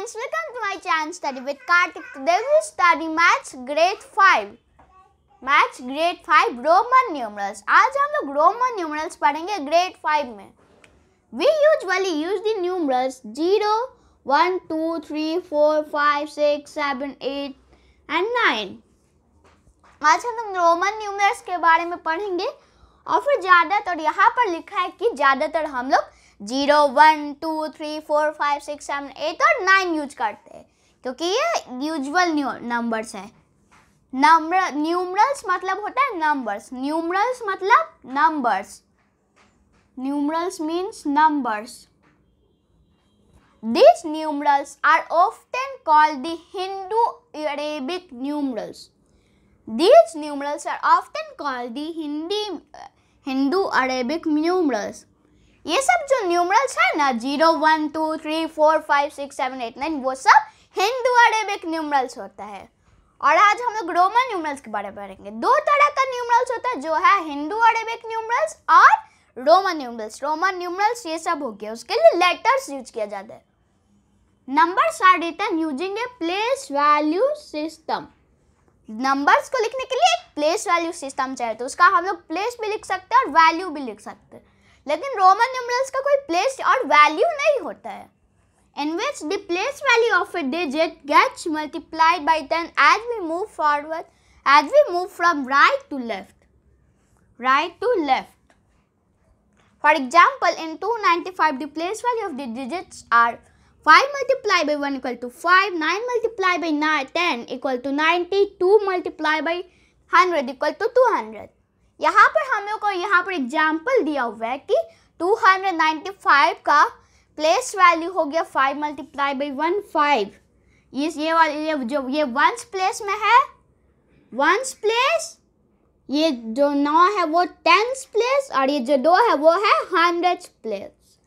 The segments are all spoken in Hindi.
friends, welcome to my channel Study with Kartik. Today we will study Maths Grade 5. Maths Grade 5 Roman numerals. आज हम लोग Roman numerals पढ़ेंगे Grade 5 में. We usually use the numerals 0, 1, 2, 3, 4, 5, 6, 7, 8 and 9. आज हम लोग Roman numerals के बारे में पढ़ेंगे और फिर ज़्यादातर यहाँ पर लिखा है कि ज़्यादातर हम लोग zero one two three four five six seven eight और नाइन यूज करते हैं क्योंकि ये यूजल नंबर्स हैं नंबर न्यूमरल्स मतलब होता है नंबर्स न्यूमरल्स मतलब numbers numerals means numbers this numerals are often call the Hindu Arabic numerals this numerals are often called the Hindi Hindu Arabic numerals ये सब जो न्यूमरल्स है ना zero one two three four five six seven eight nine वो सब हिंदू अरेबिक न्यूमरल्स होता है और आज हम लोग रोमन न्यूमरल्स के बारे में पढ़ेंगे दो तरह का न्यूमरल्स होता है जो है हिंदू अरेबिक न्यूमरल्स और रोमन न्यूमरल्स रोमन न्यूमरल्स ये सब हो गया उसके लिए लेटर्स यूज किया जाता है numbers are written using a place value system numbers को लिखने के लिए एक प्लेस वैल्यू सिस्टम चाहिए तो उसका हम लोग प्लेस भी लिख सकते हैं और वैल्यू भी लिख सकते हैं लेकिन रोमन न्यूमरल्स का कोई प्लेस और वैल्यू नहीं होता है in which the place value of a digit gets multiplied by 10 as we move forward as we move from right to left right to left for example in 295 the place value of the digits are 5 multiplied by 1 equal to 5 9 multiplied by 9, 10 equal to 90 2 multiplied by 100 equal to 200 यहाँ पर हम लोग को यहाँ पर एग्जाम्पल दिया हुआ है कि 295 का प्लेस वैल्यू हो गया five multiply by one five इस ये वाली ये जो ये वंस प्लेस में है वंस प्लेस ये जो नौ है वो टेंस प्लेस और ये जो दो है वो है hundred place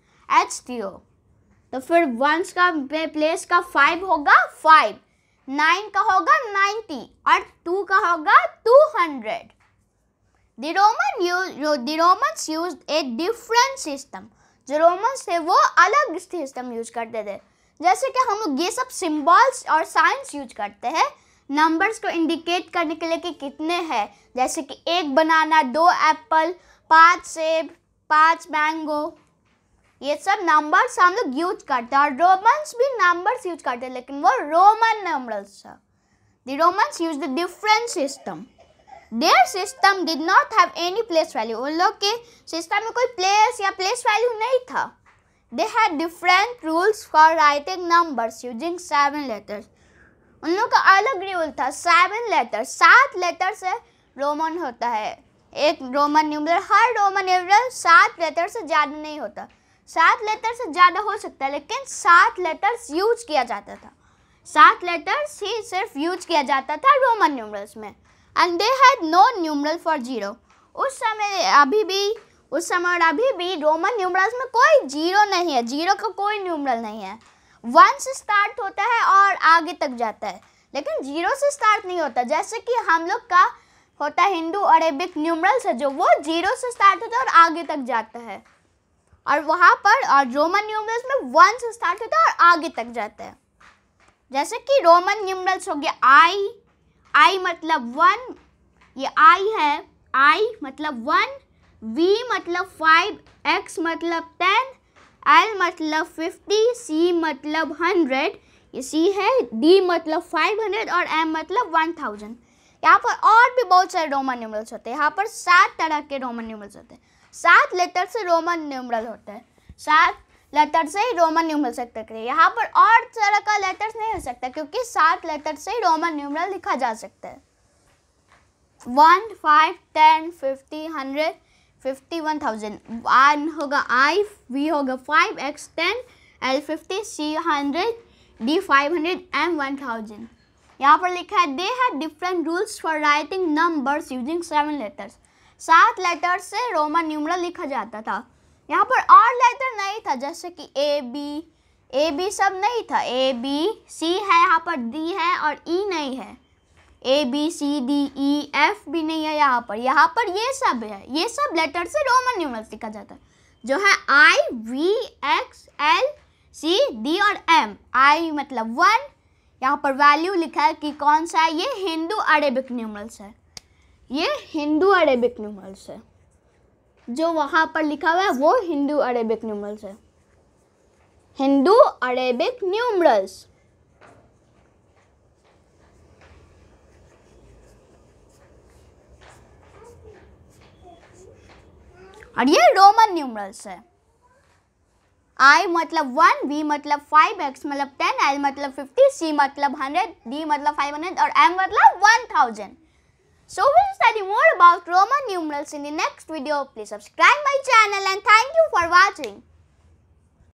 H T O तो फिर वंस का प्लेस का फाइव होगा फाइव नाइन का होगा नाइन्टी और टू का होगा two hundred The Roman used the Romans used a different system. जो रोमन्स थे वो अलग सिस्टम यूज करते थे जैसे कि हम लोग ये सब सिंबल्स और साइंस यूज करते हैं नंबर्स को इंडिकेट करने के लिए कि कितने हैं जैसे कि एक बनाना दो एप्पल पांच सेब पांच मैंगो ये सब नंबर्स हम लोग यूज करते हैं और रोमन्स भी नंबर्स यूज करते हैं लेकिन वो रोमन नंबर्स था the Romans use the different system their system did not have any place value उन लोग के सिस्टम में कोई प्लेस या प्लेस वैल्यू नहीं था they had different rules for writing numbers using seven letters उन लोग का अलग रूल था सेवन लेटर सात लेटर से रोमन होता है एक रोमन न्यूमरल हर रोमन न्यूमरल सात लेटर से ज़्यादा नहीं होता सात लेटर से ज़्यादा हो सकता है लेकिन सात लेटर्स यूज किया जाता था सात लेटर्स ही सिर्फ यूज किया जाता था रोमन न्यूमरल्स में and they had no numeral for zero उस समय अभी भी उस समय और अभी भी रोमन न्यूमरल्स में कोई जीरो नहीं है जीरो का कोई न्यूमरल नहीं है वन से स्टार्ट होता है और आगे तक जाता है लेकिन जीरो से स्टार्ट नहीं होता जैसे कि हम लोग का होता है हिंदू अरेबिक न्यूमरल्स है जो वो जीरो से स्टार्ट होता है और आगे तक जाता है और वहाँ पर और रोमन न्यूमरल्स में वन से स्टार्ट होता है और आगे तक जाता है जैसे कि रोमन न्यूमरल्स हो गया आई आई मतलब वन ये आई है आई मतलब वन वी मतलब फाइव एक्स मतलब टेन एल मतलब फिफ्टी सी मतलब हंड्रेड ये सी है डी मतलब फाइव हंड्रेड और एम मतलब वन थाउजेंड यहाँ पर और भी बहुत सारे रोमन न्यूमरल्स होते हैं यहाँ पर सात तरह के रोमन न्यूमरल्स होते हैं सात लेटर से रोमन न्यूमरल होते हैं सात लेटर से ही रोमन न्यूमरल से करते है यहाँ पर और तरह का लेटर्स नहीं हो सकता क्योंकि सात लेटर से ही रोमन न्यूमरल लिखा जा सकता है one five ten fifty hundred fifty one thousand one होगा आई वी होगा five X ten L fifty C hundred D five hundred M one thousand यहाँ पर लिखा है दे है different rules for writing numbers using seven letters सात लेटर्स से रोमन न्यूमरल लिखा जाता था यहाँ पर और लेटर नहीं था जैसे कि ए बी ए बी सब नहीं था ए बी सी है यहाँ पर डी है और ई e नहीं है A B C D E F भी नहीं है यहाँ पर यहाँ पर ये सब है ये सब लेटर से रोमन न्यूमल्स लिखा जाता है जो है I V X L C D और एम आई मतलब वन यहाँ पर वैल्यू लिखा है कि कौन सा है ये हिंदू अरेबिक न्यूमल्स है ये हिंदू अरेबिक न्यूमरल्स है जो वहाँ पर लिखा हुआ है वो हिंदू अरेबिक न्यूमरल्स है हिंदू अरेबिक न्यूमरल्स और ये रोमन न्यूमरल्स है आई मतलब वन वी मतलब फाइव एक्स मतलब टेन एल मतलब फिफ्टी सी मतलब हंड्रेड डी मतलब फाइव हंड्रेड और एम मतलब one thousand So we'll study more about Roman numerals in the next video. Please subscribe my channel and thank you for watching.